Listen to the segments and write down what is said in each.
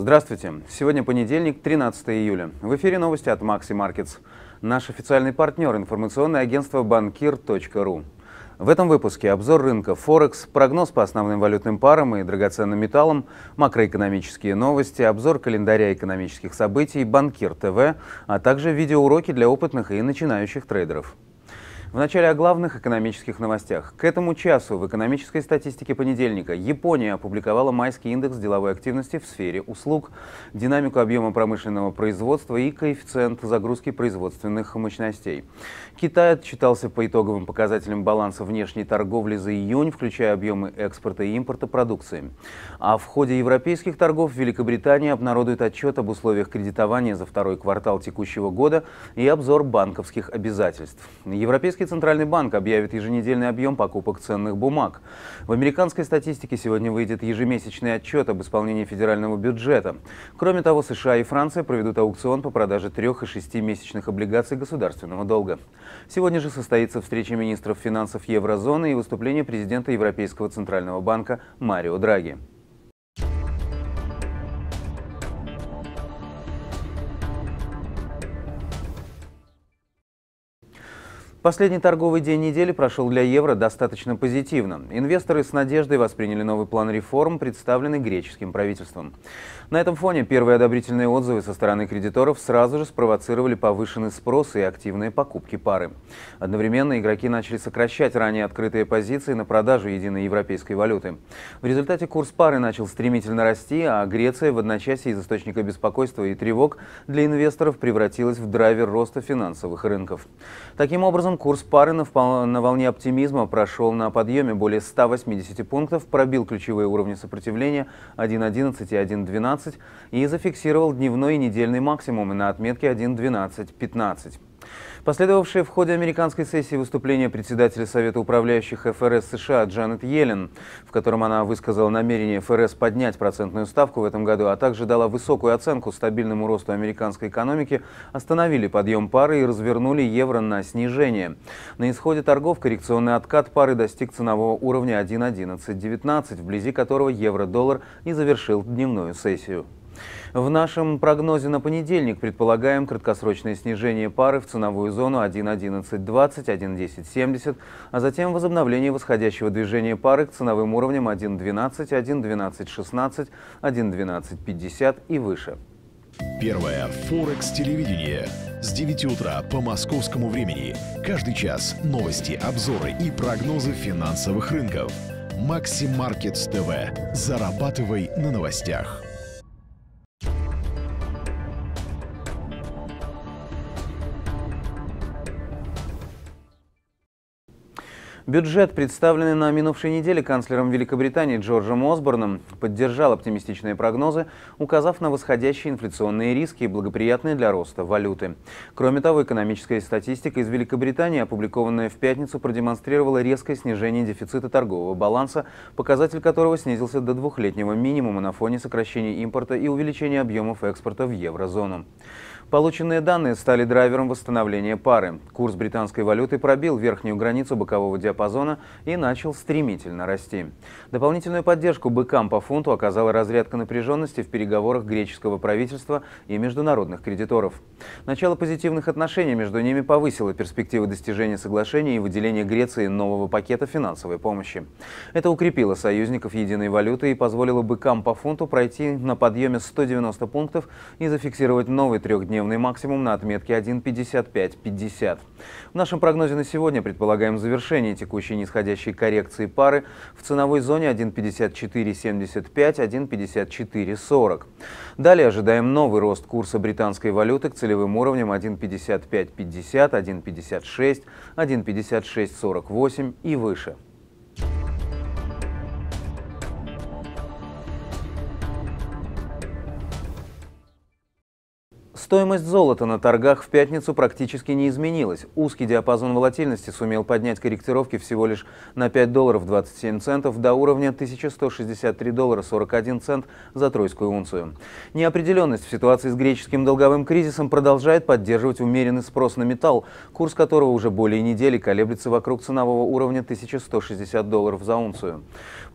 Здравствуйте. Сегодня понедельник, 13 июля. В эфире новости от Maxi Markets. Наш официальный партнер – информационное агентство банкир.ру. В этом выпуске обзор рынка Форекс, прогноз по основным валютным парам и драгоценным металлам, макроэкономические новости, обзор календаря экономических событий, Банкир ТВ, а также видеоуроки для опытных и начинающих трейдеров. Вначале о главных экономических новостях. К этому часу в экономической статистике понедельника Япония опубликовала майский индекс деловой активности в сфере услуг, динамику объема промышленного производства и коэффициент загрузки производственных мощностей. Китай отчитался по итоговым показателям баланса внешней торговли за июнь, включая объемы экспорта и импорта продукции. А в ходе европейских торгов Великобритания обнародует отчет об условиях кредитования за второй квартал текущего года и обзор банковских обязательств. Европейский Европейский Центральный банк объявит еженедельный объем покупок ценных бумаг. В американской статистике сегодня выйдет ежемесячный отчет об исполнении федерального бюджета. Кроме того, США и Франция проведут аукцион по продаже трех и шести месячных облигаций государственного долга. Сегодня же состоится встреча министров финансов еврозоны и выступление президента Европейского Центрального банка Марио Драги. Последний торговый день недели прошел для евро достаточно позитивно. Инвесторы с надеждой восприняли новый план реформ, представленный греческим правительством. На этом фоне первые одобрительные отзывы со стороны кредиторов сразу же спровоцировали повышенный спрос и активные покупки пары. Одновременно игроки начали сокращать ранее открытые позиции на продажу единой европейской валюты. В результате курс пары начал стремительно расти, а Греция в одночасье из источника беспокойства и тревог для инвесторов превратилась в драйвер роста финансовых рынков. Таким образом, образом, курс пары на, на волне оптимизма прошел на подъеме более 180 пунктов, пробил ключевые уровни сопротивления 1.11 и 1.12 и зафиксировал дневной и недельный максимумы на отметке 1.12.15. Последовавшее в ходе американской сессии выступление председателя Совета управляющих ФРС США Джанет Йеллен, в котором она высказала намерение ФРС поднять процентную ставку в этом году, а также дала высокую оценку стабильному росту американской экономики, остановили подъем пары и развернули евро на снижение. На исходе торгов коррекционный откат пары достиг ценового уровня 1.1119, вблизи которого евро-доллар и завершил дневную сессию. В нашем прогнозе на понедельник предполагаем краткосрочное снижение пары в ценовую зону 1.11.20, 1.10.70, а затем возобновление восходящего движения пары к ценовым уровням 1.12, 1.12.16, 1.12.50 и выше. Первое Форекс телевидение с 9 утра по московскому времени. Каждый час новости, обзоры и прогнозы финансовых рынков. Максимаркетс ТВ. Зарабатывай на новостях. Бюджет, представленный на минувшей неделе канцлером Великобритании Джорджем Осборном, поддержал оптимистичные прогнозы, указав на восходящие инфляционные риски, и благоприятные для роста валюты. Кроме того, экономическая статистика из Великобритании, опубликованная в пятницу, продемонстрировала резкое снижение дефицита торгового баланса, показатель которого снизился до двухлетнего минимума на фоне сокращения импорта и увеличения объемов экспорта в еврозону. Полученные данные стали драйвером восстановления пары. Курс британской валюты пробил верхнюю границу бокового диапазона и начал стремительно расти. Дополнительную поддержку быкам по фунту оказала разрядка напряженности в переговорах греческого правительства и международных кредиторов. Начало позитивных отношений между ними повысило перспективы достижения соглашения и выделения Греции нового пакета финансовой помощи. Это укрепило союзников единой валюты и позволило быкам по фунту пройти на подъеме 190 пунктов и зафиксировать новый трехдневный дневный максимум на отметке 1.5550. В нашем прогнозе на сегодня предполагаем завершение текущей нисходящей коррекции пары в ценовой зоне 1.5475, 1.5440. Далее ожидаем новый рост курса британской валюты к целевым уровням 1.5550, 1.56, 1.5648 и выше. Стоимость золота на торгах в пятницу практически не изменилась. Узкий диапазон волатильности сумел поднять корректировки всего лишь на 5 долларов 27 центов до уровня 1163 доллара 41 цент за тройскую унцию. Неопределенность в ситуации с греческим долговым кризисом продолжает поддерживать умеренный спрос на металл, курс которого уже более недели колеблется вокруг ценового уровня 1160 долларов за унцию.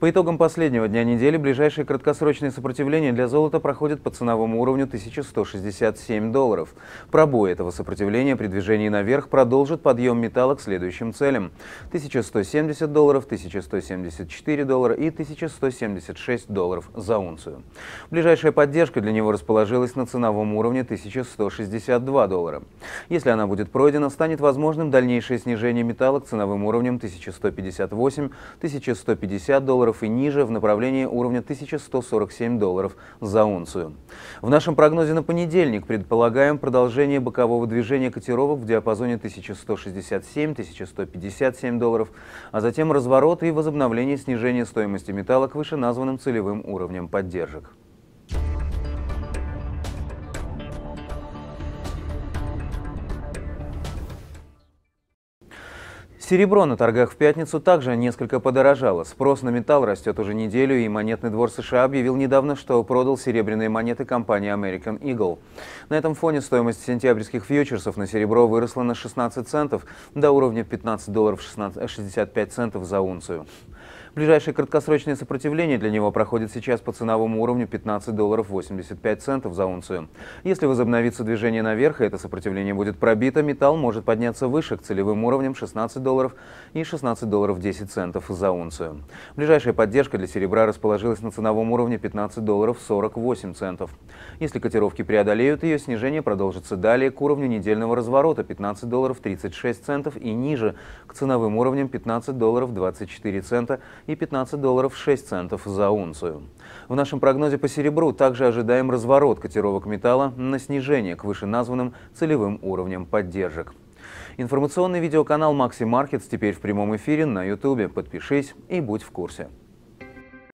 По итогам последнего дня недели ближайшие краткосрочные сопротивления для золота проходят по ценовому уровню 1167 107 долларов. Пробой этого сопротивления при движении наверх продолжит подъем металла к следующим целям. 1170 долларов, 1174 доллара и 1176 долларов за унцию. Ближайшая поддержка для него расположилась на ценовом уровне 1162 доллара. Если она будет пройдена, станет возможным дальнейшее снижение металла к ценовым уровням 1158, 1150 долларов и ниже в направлении уровня 1147 долларов за унцию. В нашем прогнозе на понедельник предполагается, Полагаем продолжение бокового движения котировок в диапазоне 1167-1157 долларов, а затем разворот и возобновление снижения стоимости металла к названным целевым уровням поддержек. Серебро на торгах в пятницу также несколько подорожало. Спрос на металл растет уже неделю, и Монетный двор США объявил недавно, что продал серебряные монеты компании American Eagle. На этом фоне стоимость сентябрьских фьючерсов на серебро выросла на 16 центов до уровня 15 долларов 65 центов за унцию. Ближайшее краткосрочное сопротивление для него проходит сейчас по ценовому уровню 15 долларов 85 центов за унцию. Если возобновится движение наверх, и это сопротивление будет пробито, металл может подняться выше к целевым уровням 16 долларов и 16 долларов 10 центов за унцию. Ближайшая поддержка для серебра расположилась на ценовом уровне 15 долларов 48 центов. Если котировки преодолеют ее, снижение продолжится далее к уровню недельного разворота 15 долларов 36 центов и ниже к ценовым уровням 15 долларов 24 цента и 15 долларов 6 центов за унцию. В нашем прогнозе по серебру также ожидаем разворот котировок металла на снижение к вышеназванным целевым уровням поддержек. Информационный видеоканал Maxi Markets теперь в прямом эфире на YouTube. Подпишись и будь в курсе.